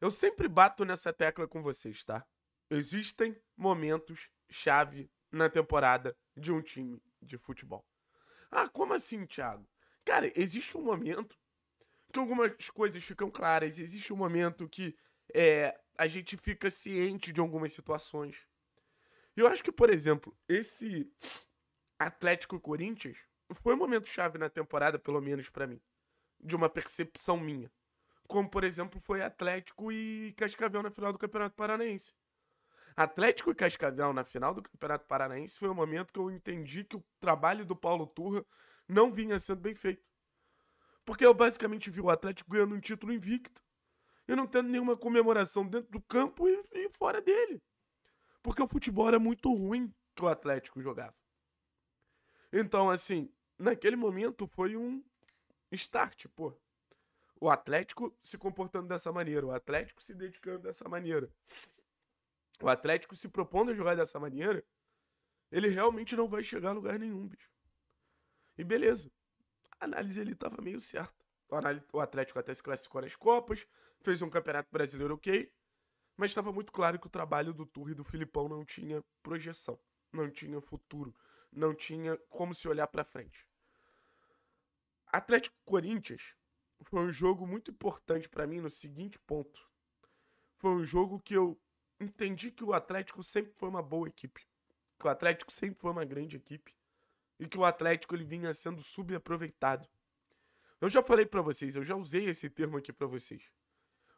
Eu sempre bato nessa tecla com vocês, tá? Existem momentos chave na temporada de um time de futebol. Ah, como assim, Thiago? Cara, existe um momento que algumas coisas ficam claras, existe um momento que é, a gente fica ciente de algumas situações. E eu acho que, por exemplo, esse Atlético Corinthians foi um momento chave na temporada, pelo menos para mim, de uma percepção minha. Como, por exemplo, foi Atlético e Cascavel na final do Campeonato Paranaense. Atlético e Cascavel na final do Campeonato Paranaense foi o momento que eu entendi que o trabalho do Paulo Turra não vinha sendo bem feito. Porque eu basicamente vi o Atlético ganhando um título invicto e não tendo nenhuma comemoração dentro do campo e fora dele. Porque o futebol era muito ruim que o Atlético jogava. Então, assim, naquele momento foi um start, pô o Atlético se comportando dessa maneira, o Atlético se dedicando dessa maneira, o Atlético se propondo a jogar dessa maneira, ele realmente não vai chegar a lugar nenhum, bicho. E beleza. A análise ele tava meio certa. O Atlético até se classificou nas Copas, fez um campeonato brasileiro ok, mas estava muito claro que o trabalho do Turri e do Filipão não tinha projeção, não tinha futuro, não tinha como se olhar para frente. Atlético Corinthians foi um jogo muito importante para mim no seguinte ponto. Foi um jogo que eu entendi que o Atlético sempre foi uma boa equipe. Que o Atlético sempre foi uma grande equipe. E que o Atlético ele vinha sendo subaproveitado. Eu já falei para vocês, eu já usei esse termo aqui para vocês.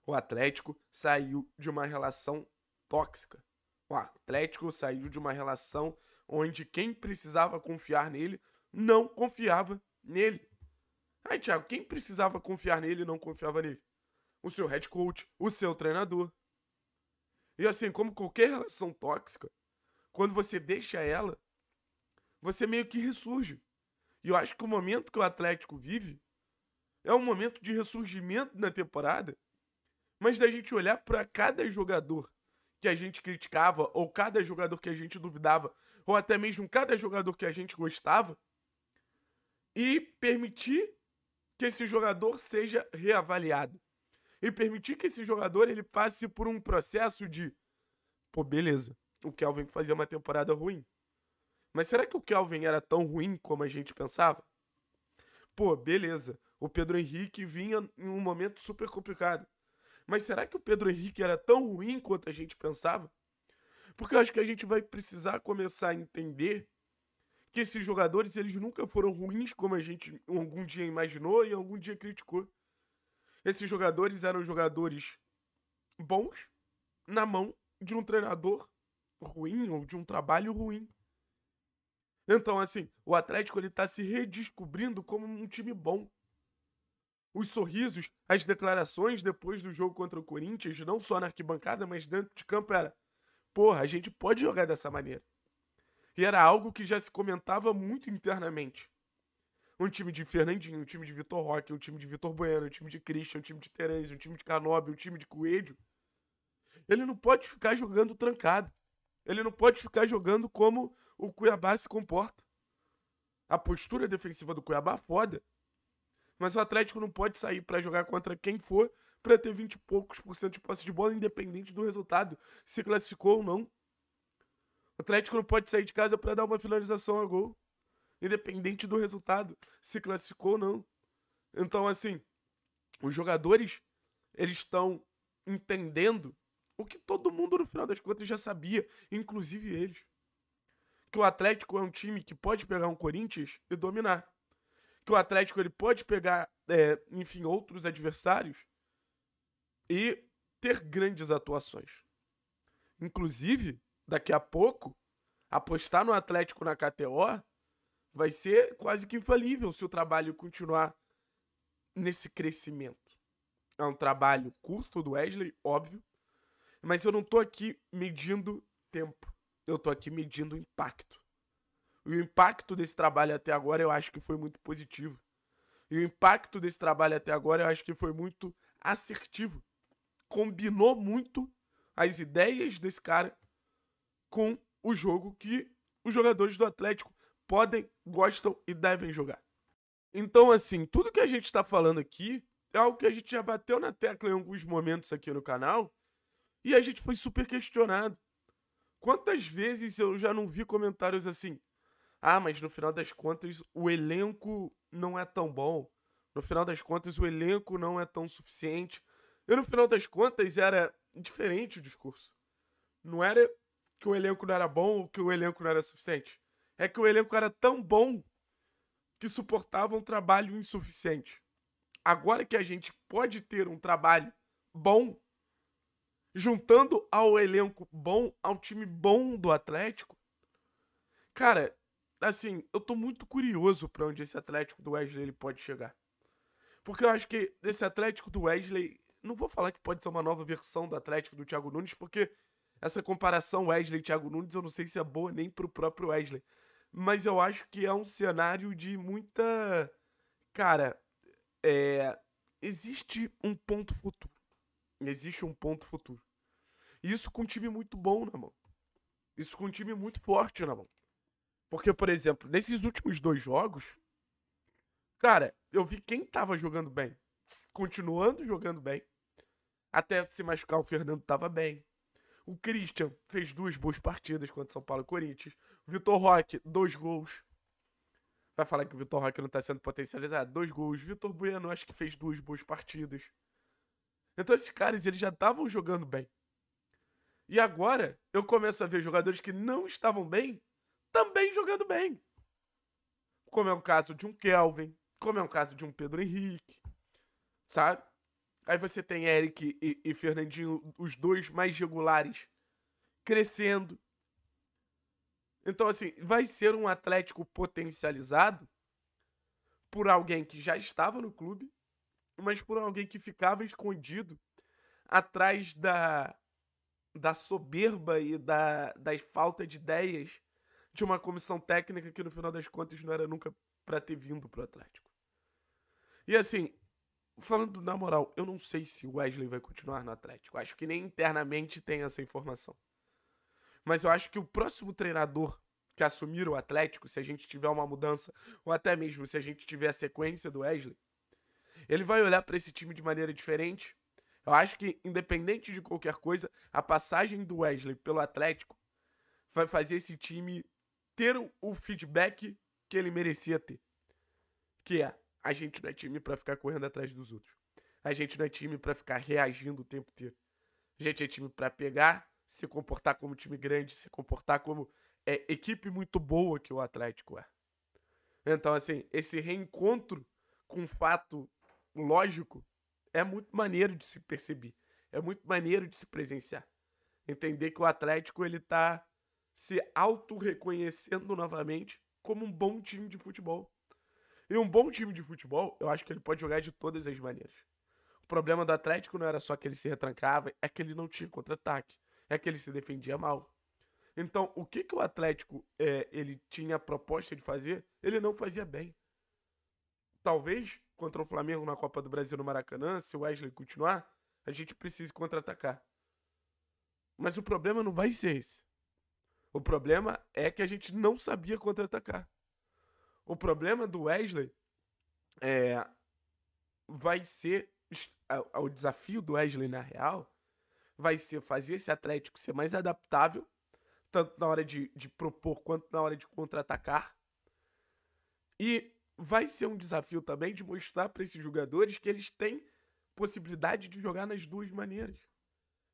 O Atlético saiu de uma relação tóxica. O Atlético saiu de uma relação onde quem precisava confiar nele não confiava nele. Aí, Thiago, quem precisava confiar nele e não confiava nele? O seu head coach, o seu treinador. E assim, como qualquer relação tóxica, quando você deixa ela, você meio que ressurge. E eu acho que o momento que o Atlético vive é um momento de ressurgimento na temporada, mas da gente olhar para cada jogador que a gente criticava, ou cada jogador que a gente duvidava, ou até mesmo cada jogador que a gente gostava, e permitir que esse jogador seja reavaliado e permitir que esse jogador ele passe por um processo de pô, beleza, o Kelvin fazia uma temporada ruim. Mas será que o Kelvin era tão ruim como a gente pensava? Pô, beleza, o Pedro Henrique vinha em um momento super complicado. Mas será que o Pedro Henrique era tão ruim quanto a gente pensava? Porque eu acho que a gente vai precisar começar a entender que esses jogadores eles nunca foram ruins como a gente algum dia imaginou e algum dia criticou. Esses jogadores eram jogadores bons na mão de um treinador ruim ou de um trabalho ruim. Então, assim, o Atlético ele tá se redescobrindo como um time bom. Os sorrisos, as declarações depois do jogo contra o Corinthians, não só na arquibancada, mas dentro de campo, era: porra, a gente pode jogar dessa maneira. E era algo que já se comentava muito internamente. Um time de Fernandinho, um time de Vitor Roque, um time de Vitor Bueno, um time de Christian, um time de Terence, um time de Canobi, um time de Coelho. Ele não pode ficar jogando trancado. Ele não pode ficar jogando como o Cuiabá se comporta. A postura defensiva do Cuiabá é foda. Mas o Atlético não pode sair para jogar contra quem for para ter 20 e poucos por cento de posse de bola, independente do resultado, se classificou ou não. O Atlético não pode sair de casa para dar uma finalização a gol. Independente do resultado, se classificou ou não. Então, assim, os jogadores, eles estão entendendo o que todo mundo, no final das contas, já sabia, inclusive eles. Que o Atlético é um time que pode pegar um Corinthians e dominar. Que o Atlético ele pode pegar, é, enfim, outros adversários e ter grandes atuações. Inclusive, daqui a pouco, apostar no Atlético na KTO vai ser quase que infalível se o trabalho continuar nesse crescimento. É um trabalho curto do Wesley, óbvio, mas eu não tô aqui medindo tempo. Eu tô aqui medindo impacto. E o impacto desse trabalho até agora eu acho que foi muito positivo. E o impacto desse trabalho até agora eu acho que foi muito assertivo. Combinou muito as ideias desse cara com o jogo que os jogadores do Atlético podem, gostam e devem jogar. Então, assim, tudo que a gente está falando aqui é algo que a gente já bateu na tecla em alguns momentos aqui no canal e a gente foi super questionado. Quantas vezes eu já não vi comentários assim? Ah, mas no final das contas o elenco não é tão bom. No final das contas o elenco não é tão suficiente. E no final das contas era diferente o discurso. Não era que o elenco não era bom ou que o elenco não era suficiente. É que o elenco era tão bom que suportava um trabalho insuficiente. Agora que a gente pode ter um trabalho bom, juntando ao elenco bom, ao time bom do Atlético, cara, assim, eu tô muito curioso para onde esse Atlético do Wesley ele pode chegar. Porque eu acho que esse Atlético do Wesley, não vou falar que pode ser uma nova versão do Atlético do Thiago Nunes, porque essa comparação Wesley Thiago Nunes, eu não sei se é boa nem pro próprio Wesley. Mas eu acho que é um cenário de muita. Cara, é... existe um ponto futuro. Existe um ponto futuro. E isso com um time muito bom na mão. Isso com um time muito forte na mão. Porque, por exemplo, nesses últimos dois jogos, cara, eu vi quem tava jogando bem. Continuando jogando bem. Até se machucar, o Fernando tava bem. O Christian fez duas boas partidas contra São Paulo e Corinthians. O Vitor Roque, dois gols. Vai falar que o Vitor Roque não tá sendo potencializado? Dois gols. Vitor Bueno, acho que fez duas boas partidas. Então esses caras, eles já estavam jogando bem. E agora, eu começo a ver jogadores que não estavam bem, também jogando bem. Como é o caso de um Kelvin, como é o caso de um Pedro Henrique, sabe? Aí você tem Eric e, e Fernandinho, os dois mais regulares, crescendo. Então, assim, vai ser um Atlético potencializado por alguém que já estava no clube, mas por alguém que ficava escondido atrás da, da soberba e da, da falta de ideias de uma comissão técnica que no final das contas não era nunca para ter vindo para o Atlético. E assim, Falando na moral, eu não sei se o Wesley vai continuar no Atlético. Acho que nem internamente tem essa informação. Mas eu acho que o próximo treinador que assumir o Atlético, se a gente tiver uma mudança, ou até mesmo se a gente tiver a sequência do Wesley, ele vai olhar para esse time de maneira diferente. Eu acho que, independente de qualquer coisa, a passagem do Wesley pelo Atlético vai fazer esse time ter o feedback que ele merecia ter. Que é a gente não é time para ficar correndo atrás dos outros. A gente não é time para ficar reagindo o tempo inteiro. A gente é time para pegar, se comportar como time grande, se comportar como é, equipe muito boa que o Atlético é. Então, assim, esse reencontro com um fato lógico é muito maneiro de se perceber. É muito maneiro de se presenciar. Entender que o Atlético ele tá se auto-reconhecendo novamente como um bom time de futebol. E um bom time de futebol, eu acho que ele pode jogar de todas as maneiras. O problema do Atlético não era só que ele se retrancava, é que ele não tinha contra-ataque, é que ele se defendia mal. Então, o que, que o Atlético é, ele tinha a proposta de fazer, ele não fazia bem. Talvez contra o Flamengo na Copa do Brasil no Maracanã, se o Wesley continuar, a gente precise contra-atacar. Mas o problema não vai ser esse. O problema é que a gente não sabia contra-atacar. O problema do Wesley é, vai ser. O desafio do Wesley, na real, vai ser fazer esse Atlético ser mais adaptável, tanto na hora de, de propor quanto na hora de contra-atacar. E vai ser um desafio também de mostrar para esses jogadores que eles têm possibilidade de jogar nas duas maneiras.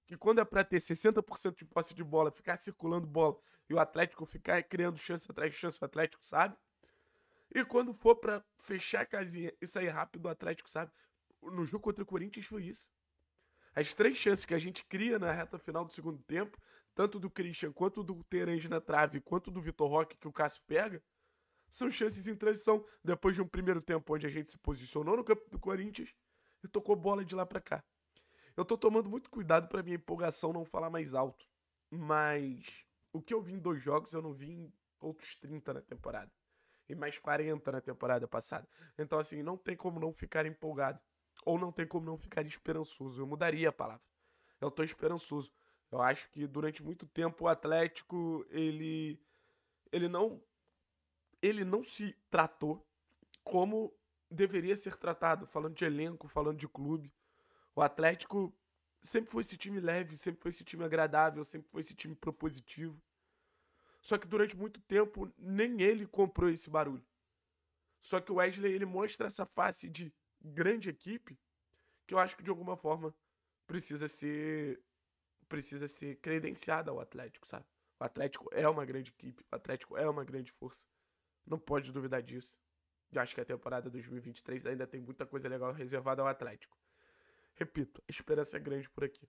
Que quando é para ter 60% de posse de bola, ficar circulando bola e o Atlético ficar criando chance atrás de chance, o Atlético sabe e quando for para fechar a casinha e sair rápido do Atlético, sabe? No jogo contra o Corinthians foi isso. As três chances que a gente cria na reta final do segundo tempo, tanto do Christian, quanto do Terence na trave, quanto do Vitor Roque que o Cássio pega, são chances em transição depois de um primeiro tempo onde a gente se posicionou no campo do Corinthians e tocou bola de lá para cá. Eu tô tomando muito cuidado para minha empolgação não falar mais alto, mas o que eu vi em dois jogos eu não vi em outros 30 na temporada e mais 40 na temporada passada. Então, assim, não tem como não ficar empolgado. Ou não tem como não ficar esperançoso. Eu mudaria a palavra. Eu tô esperançoso. Eu acho que durante muito tempo o Atlético, ele. Ele não. Ele não se tratou como deveria ser tratado. Falando de elenco, falando de clube. O Atlético sempre foi esse time leve, sempre foi esse time agradável, sempre foi esse time propositivo. Só que durante muito tempo, nem ele comprou esse barulho. Só que o Wesley, ele mostra essa face de grande equipe que eu acho que de alguma forma precisa ser precisa ser credenciada ao Atlético, sabe? O Atlético é uma grande equipe, o Atlético é uma grande força. Não pode duvidar disso. Eu acho que a temporada 2023 ainda tem muita coisa legal reservada ao Atlético. Repito, a esperança é grande por aqui.